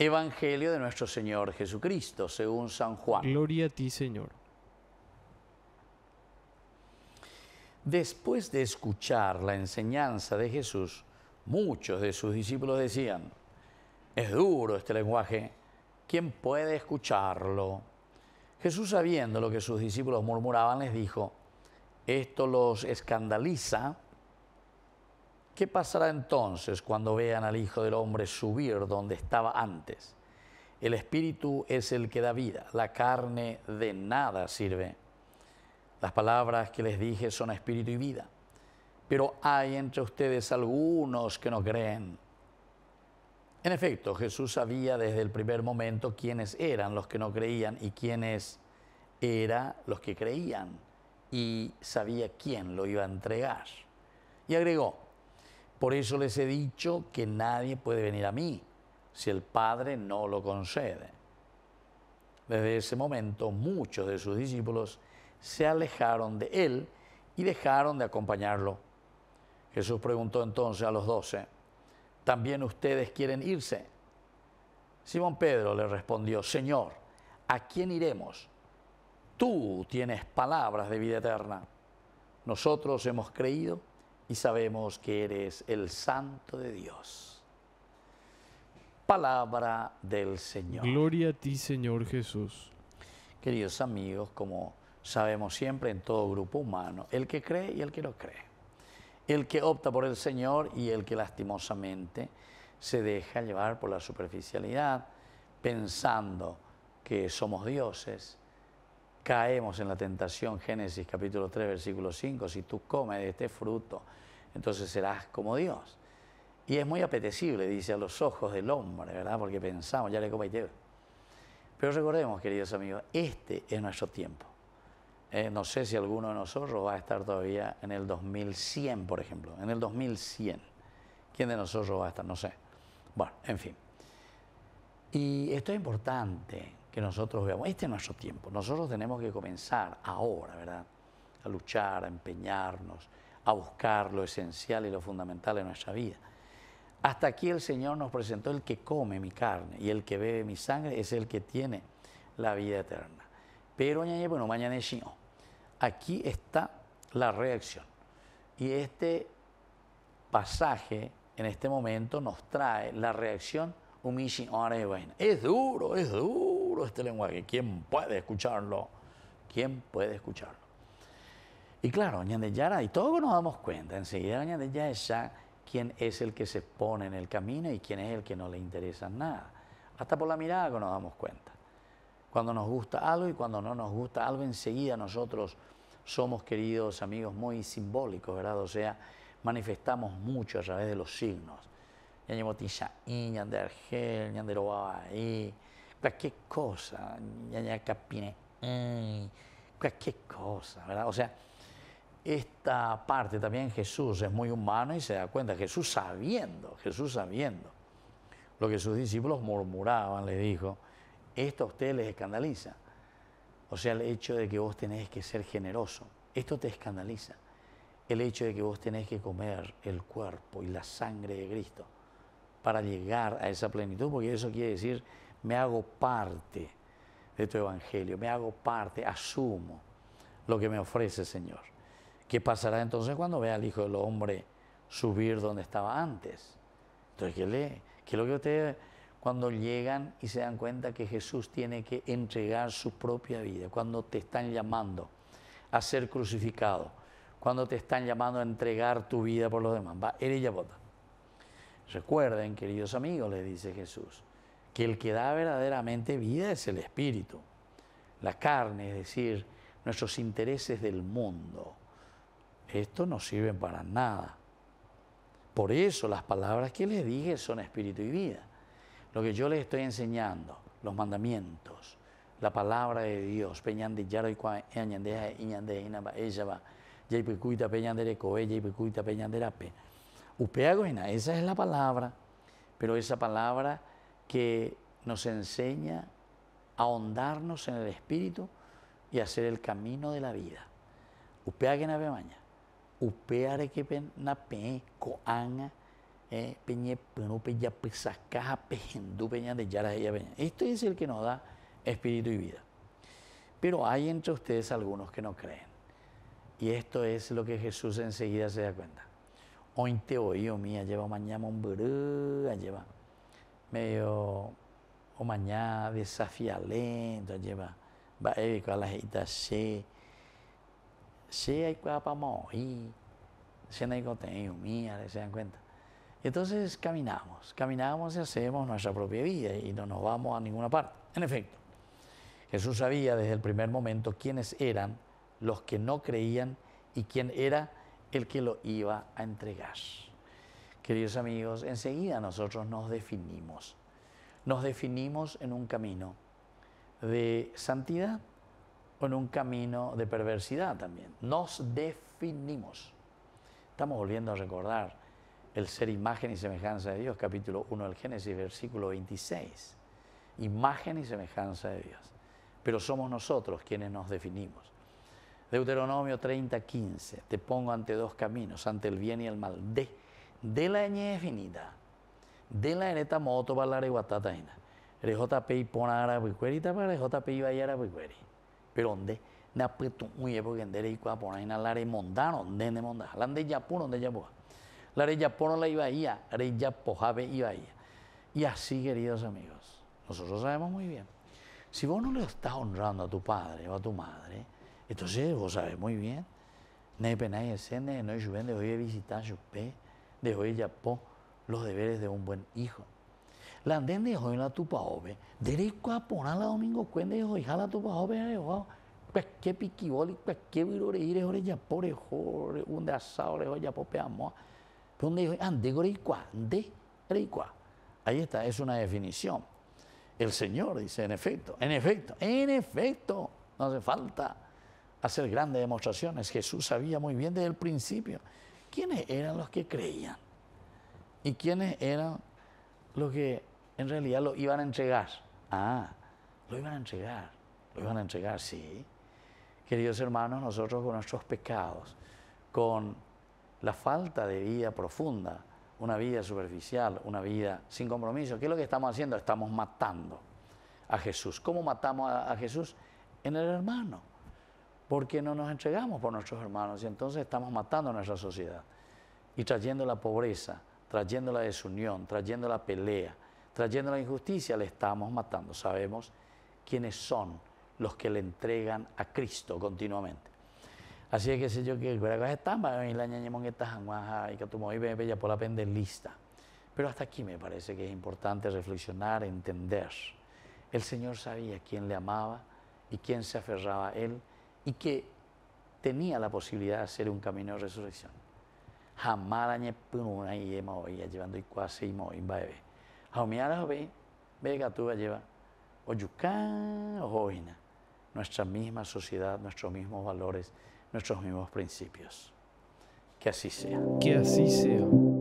Evangelio de nuestro Señor Jesucristo, según San Juan. Gloria a ti, Señor. Después de escuchar la enseñanza de Jesús, muchos de sus discípulos decían, es duro este lenguaje, ¿quién puede escucharlo? Jesús, sabiendo lo que sus discípulos murmuraban, les dijo, esto los escandaliza ¿Qué pasará entonces cuando vean al Hijo del Hombre subir donde estaba antes? El Espíritu es el que da vida, la carne de nada sirve. Las palabras que les dije son espíritu y vida, pero hay entre ustedes algunos que no creen. En efecto, Jesús sabía desde el primer momento quiénes eran los que no creían y quiénes eran los que creían, y sabía quién lo iba a entregar. Y agregó, por eso les he dicho que nadie puede venir a mí si el Padre no lo concede. Desde ese momento muchos de sus discípulos se alejaron de él y dejaron de acompañarlo. Jesús preguntó entonces a los doce, ¿también ustedes quieren irse? Simón Pedro le respondió, Señor, ¿a quién iremos? Tú tienes palabras de vida eterna. Nosotros hemos creído y sabemos que eres el Santo de Dios. Palabra del Señor. Gloria a ti, Señor Jesús. Queridos amigos, como sabemos siempre en todo grupo humano, el que cree y el que no cree, el que opta por el Señor y el que lastimosamente se deja llevar por la superficialidad, pensando que somos dioses, caemos en la tentación, Génesis capítulo 3, versículo 5, si tú comes de este fruto, entonces serás como Dios. Y es muy apetecible, dice, a los ojos del hombre, ¿verdad? Porque pensamos, ya le comas y Pero recordemos, queridos amigos, este es nuestro tiempo. Eh, no sé si alguno de nosotros va a estar todavía en el 2100, por ejemplo, en el 2100. ¿Quién de nosotros va a estar? No sé. Bueno, en fin. Y esto es importante, que nosotros veamos, este es nuestro tiempo, nosotros tenemos que comenzar ahora, ¿verdad? A luchar, a empeñarnos, a buscar lo esencial y lo fundamental de nuestra vida. Hasta aquí el Señor nos presentó el que come mi carne y el que bebe mi sangre es el que tiene la vida eterna. Pero bueno, mañana es Aquí está la reacción. Y este pasaje en este momento nos trae la reacción. Es duro, es duro este lenguaje. ¿Quién puede escucharlo? ¿Quién puede escucharlo? Y claro, Ñande Yara, y todos nos damos cuenta, enseguida Ñande Yara es quién es el que se pone en el camino y quién es el que no le interesa nada. Hasta por la mirada que nos damos cuenta. Cuando nos gusta algo y cuando no nos gusta algo, enseguida nosotros somos queridos amigos muy simbólicos, ¿verdad? O sea, manifestamos mucho a través de los signos. Ñande de qué cosa, mm, qué cosa, ¿verdad? O sea, esta parte también Jesús es muy humano y se da cuenta, Jesús sabiendo, Jesús sabiendo lo que sus discípulos murmuraban, le dijo, esto a ustedes les escandaliza. O sea, el hecho de que vos tenés que ser generoso, esto te escandaliza. El hecho de que vos tenés que comer el cuerpo y la sangre de Cristo para llegar a esa plenitud, porque eso quiere decir me hago parte de tu evangelio, me hago parte, asumo lo que me ofrece, Señor. ¿Qué pasará entonces cuando vea al Hijo del Hombre subir donde estaba antes? Entonces, ¿qué, lee, qué es lo que ustedes cuando llegan y se dan cuenta que Jesús tiene que entregar su propia vida, cuando te están llamando a ser crucificado, cuando te están llamando a entregar tu vida por los demás. Va, eres Recuerden, queridos amigos, le dice Jesús, que el que da verdaderamente vida es el espíritu. La carne, es decir, nuestros intereses del mundo, Esto no sirve para nada. Por eso las palabras que les dije son espíritu y vida. Lo que yo les estoy enseñando, los mandamientos, la palabra de Dios, esa es la palabra, pero esa palabra que nos enseña a ahondarnos en el espíritu y hacer el camino de la vida. Esto que peñe eh, peña de este es el que nos da espíritu y vida. Pero hay entre ustedes algunos que no creen. Y esto es lo que Jesús enseguida se da cuenta. Ointe oí, oh mía, lleva mañana un lleva medio o desafialento, lleva ir eh, con la gente, se se hay para morir, se no hay contenido mía, se dan cuenta. Entonces caminamos, caminamos y hacemos nuestra propia vida y no nos vamos a ninguna parte. En efecto, Jesús sabía desde el primer momento quiénes eran los que no creían y quién era el que lo iba a entregar. Queridos amigos, enseguida nosotros nos definimos. Nos definimos en un camino de santidad o en un camino de perversidad también. Nos definimos. Estamos volviendo a recordar el ser imagen y semejanza de Dios, capítulo 1 del Génesis, versículo 26. Imagen y semejanza de Dios. Pero somos nosotros quienes nos definimos. Deuteronomio 30, 15. Te pongo ante dos caminos, ante el bien y el mal. De de la dela finita de la esta moto para la reguatata y pona ara bicuerita para y vaya ara bicueri. Pero donde ha puesto muy epo en endere y en la remondano, dende monda, la de Japón, donde ya La de Japón la iba ia, la de iba Y así, queridos amigos, nosotros sabemos muy bien. Si vos no le estás honrando a tu padre o a tu madre, entonces vos sabes muy bien. Ne penai escene, no lluven de hoy visitar su de hoy por los deberes de un buen hijo. La anden de hoy la tupa ove, derecho a la domingo cuende de hoy jala tupa ove pues qué Cualquier pues qué virore ire ore por el jor, un de asado ya Pero pues donde dijo, ande gore ande Ahí está, es una definición. El Señor dice, en efecto, en efecto, en efecto, no hace falta hacer grandes demostraciones. Jesús sabía muy bien desde el principio quiénes eran los que creían y quiénes eran los que en realidad lo iban a entregar. Ah, lo iban a entregar, lo iban a entregar, sí. Queridos hermanos, nosotros con nuestros pecados, con la falta de vida profunda, una vida superficial, una vida sin compromiso, ¿qué es lo que estamos haciendo? Estamos matando a Jesús. ¿Cómo matamos a, Jesús? En el hermano porque no nos entregamos por nuestros hermanos y entonces estamos matando a nuestra sociedad y trayendo la pobreza, trayendo la desunión, trayendo la pelea, trayendo la injusticia, le estamos matando. Sabemos quiénes son los que le entregan a Cristo continuamente. Así es que sé yo que Pero hasta aquí me parece que es importante reflexionar, entender. El Señor sabía quién le amaba y quién se aferraba a Él y que tenía la posibilidad de hacer un camino de resurrección. añe pununa y emaoya llevando y cuase y moin baebe. Haumiara ve, ve lleva. Oyucán o Nuestra misma sociedad, nuestros mismos valores, nuestros mismos principios. Que así sea. Que así sea.